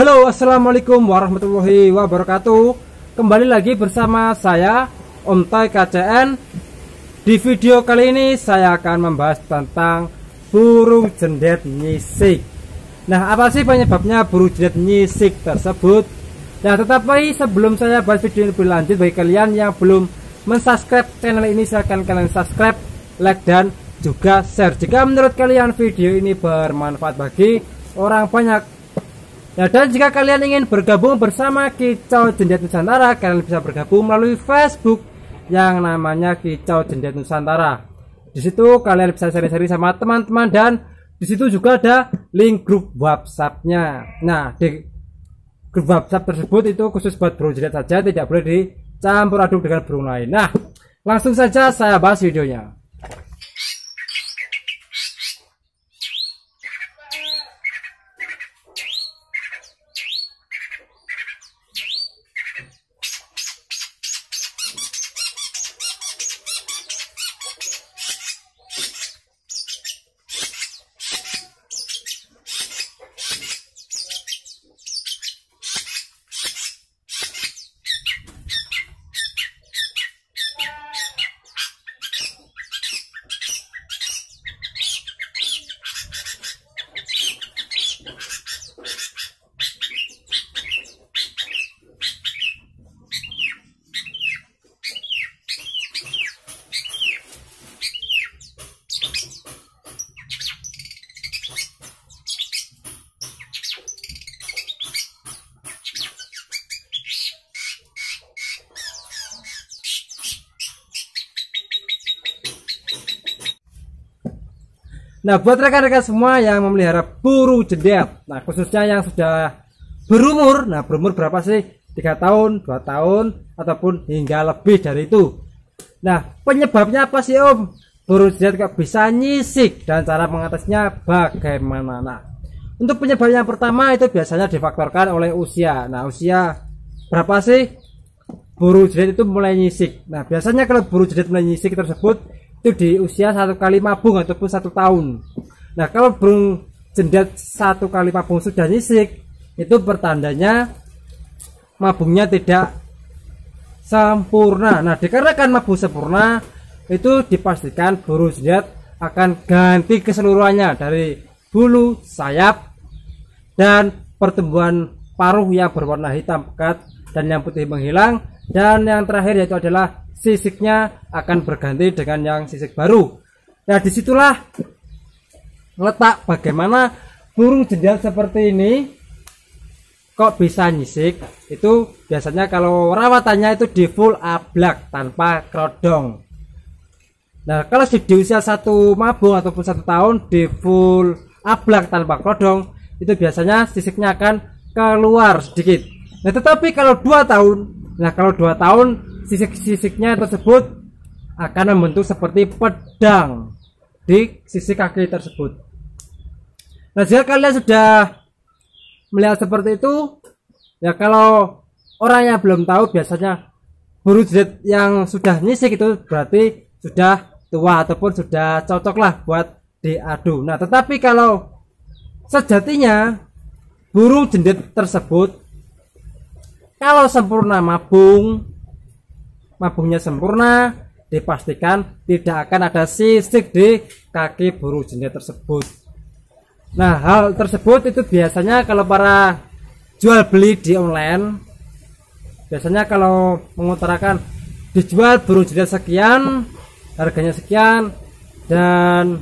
Halo assalamualaikum warahmatullahi wabarakatuh Kembali lagi bersama saya Om Toy KCN Di video kali ini saya akan membahas tentang Burung jendet nyisik Nah apa sih penyebabnya burung jendet nyisik tersebut Nah tetapi sebelum saya bahas video ini lebih lanjut Bagi kalian yang belum mensubscribe channel ini silahkan kalian subscribe Like dan juga share Jika menurut kalian video ini bermanfaat bagi orang banyak Ya, dan jika kalian ingin bergabung bersama Kicau Jendet Nusantara, kalian bisa bergabung melalui Facebook yang namanya Kicau Jendet Nusantara. Di situ kalian bisa seri-seri sama teman-teman dan di situ juga ada link grup WhatsApp-nya. Nah, di grup WhatsApp tersebut itu khusus buat burung jendet saja, tidak boleh dicampur aduk dengan burung lain. Nah, langsung saja saya bahas videonya. Nah, buat rekan-rekan semua yang memelihara buru jendel, nah khususnya yang sudah berumur, nah berumur berapa sih? 3 tahun, 2 tahun, ataupun hingga lebih dari itu. Nah, penyebabnya apa sih Om? Buru jendel kok bisa nyisik dan cara mengatasinya bagaimana? Nah, untuk penyebab yang pertama itu biasanya difaktorkan oleh usia. Nah, usia berapa sih? Buru jendel itu mulai nyisik. Nah, biasanya kalau buru jendel mulai nyisik tersebut itu di usia satu kali mabung ataupun satu tahun nah kalau burung jendet satu kali mabung sudah nyisik itu pertandanya mabungnya tidak sempurna nah dikarenakan mabung sempurna itu dipastikan burung jendet akan ganti keseluruhannya dari bulu sayap dan pertumbuhan paruh yang berwarna hitam pekat dan yang putih menghilang dan yang terakhir yaitu adalah sisiknya akan berganti dengan yang sisik baru. Nah, disitulah letak bagaimana burung jendal seperti ini kok bisa nyisik itu biasanya kalau rawatannya itu di full ablak tanpa kerodong nah kalau di usia satu mabung ataupun satu tahun di full ablak tanpa kerodong itu biasanya sisiknya akan keluar sedikit nah tetapi kalau dua tahun Nah kalau dua tahun sisik-sisiknya tersebut akan membentuk seperti pedang di sisi kaki tersebut. Nah jika kalian sudah melihat seperti itu, ya kalau orang yang belum tahu biasanya jerit yang sudah nyisik itu berarti sudah tua ataupun sudah cocoklah buat diadu. Nah tetapi kalau sejatinya burung jendit tersebut kalau sempurna mabung, mabungnya sempurna, dipastikan tidak akan ada sisik di kaki burung jenis tersebut. Nah, hal tersebut itu biasanya kalau para jual beli di online biasanya kalau mengutarakan dijual burung jenis sekian, harganya sekian dan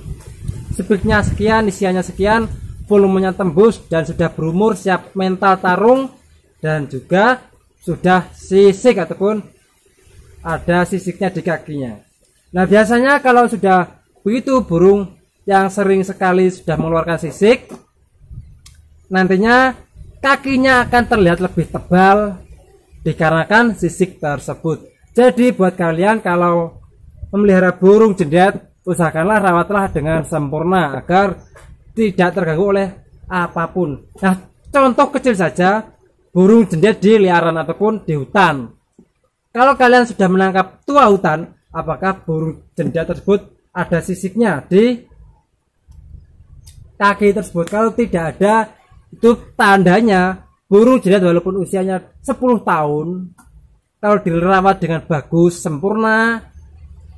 speednya sekian, isiannya sekian, volumenya tembus dan sudah berumur siap mental tarung dan juga sudah sisik ataupun ada sisiknya di kakinya. Nah biasanya kalau sudah begitu burung yang sering sekali sudah mengeluarkan sisik, nantinya kakinya akan terlihat lebih tebal dikarenakan sisik tersebut. Jadi buat kalian kalau memelihara burung jendet, usahakanlah rawatlah dengan sempurna agar tidak terganggu oleh apapun. Nah, contoh kecil saja, burung jendet di liaran ataupun di hutan. Kalau kalian sudah menangkap tua hutan, apakah burung jendet tersebut ada sisiknya di kaki tersebut? Kalau tidak ada, itu tandanya burung jendet walaupun usianya 10 tahun, kalau dirawat dengan bagus, sempurna,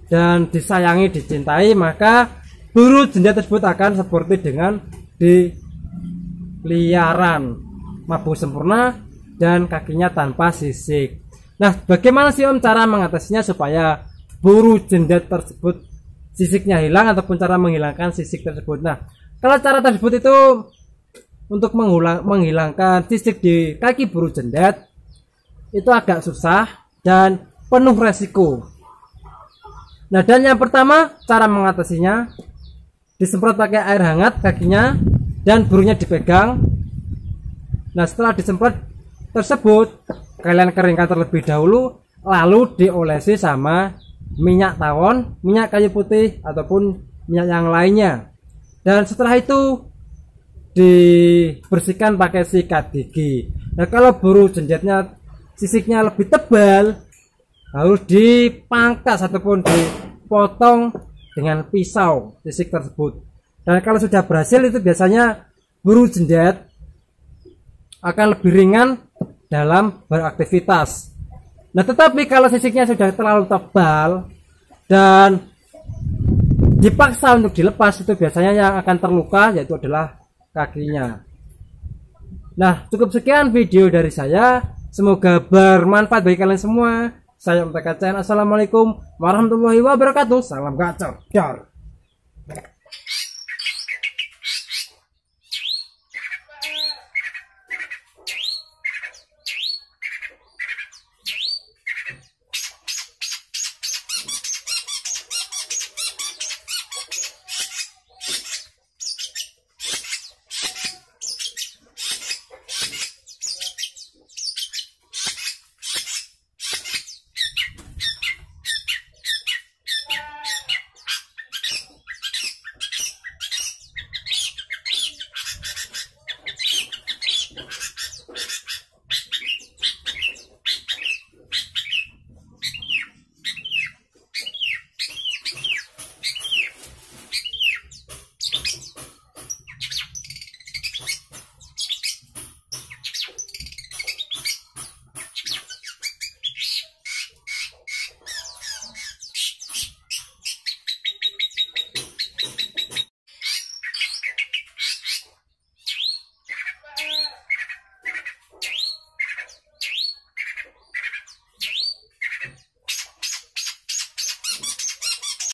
dan disayangi, dicintai, maka burung jendet tersebut akan seperti dengan di liaran mabuk sempurna dan kakinya tanpa sisik. Nah, bagaimana sih Om cara mengatasinya supaya buru jendet tersebut sisiknya hilang ataupun cara menghilangkan sisik tersebut. Nah, kalau cara tersebut itu untuk mengulang, menghilangkan sisik di kaki buru jendet itu agak susah dan penuh resiko. Nah, dan yang pertama cara mengatasinya disemprot pakai air hangat kakinya dan burunya dipegang Nah setelah disemprot tersebut kalian keringkan terlebih dahulu lalu diolesi sama minyak tawon, minyak kayu putih ataupun minyak yang lainnya. Dan setelah itu dibersihkan pakai sikat gigi. Nah kalau buru jenjetnya sisiknya lebih tebal harus dipangkas ataupun dipotong dengan pisau sisik tersebut. Dan kalau sudah berhasil itu biasanya buru jendet akan lebih ringan dalam beraktivitas. Nah, tetapi kalau sisiknya sudah terlalu tebal dan dipaksa untuk dilepas itu biasanya yang akan terluka yaitu adalah kakinya. Nah, cukup sekian video dari saya. Semoga bermanfaat bagi kalian semua. Saya MTKCN. Assalamualaikum warahmatullahi wabarakatuh. Salam gacor.